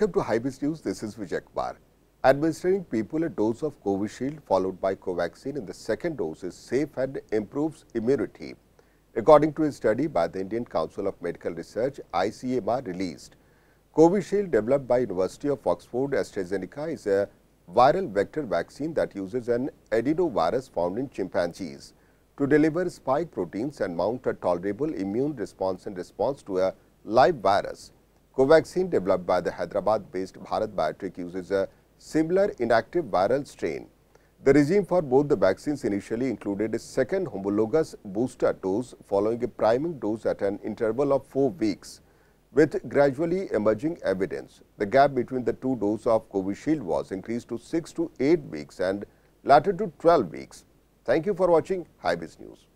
Welcome to Hybris News, this is Vijay Kumar. Administering people a dose of Covishield followed by Covaxin in the second dose is safe and improves immunity. According to a study by the Indian Council of Medical Research, ICMR released, Covishield developed by University of Oxford AstraZeneca is a viral vector vaccine that uses an adenovirus found in chimpanzees to deliver spike proteins and mount a tolerable immune response in response to a live virus. Covaxin developed by the Hyderabad-based Bharat Biotech uses a similar inactive viral strain. The regime for both the vaccines initially included a second homologous booster dose following a priming dose at an interval of four weeks. With gradually emerging evidence, the gap between the two doses of Covishield was increased to 6 to 8 weeks and later to 12 weeks. Thank you for watching Hybis News.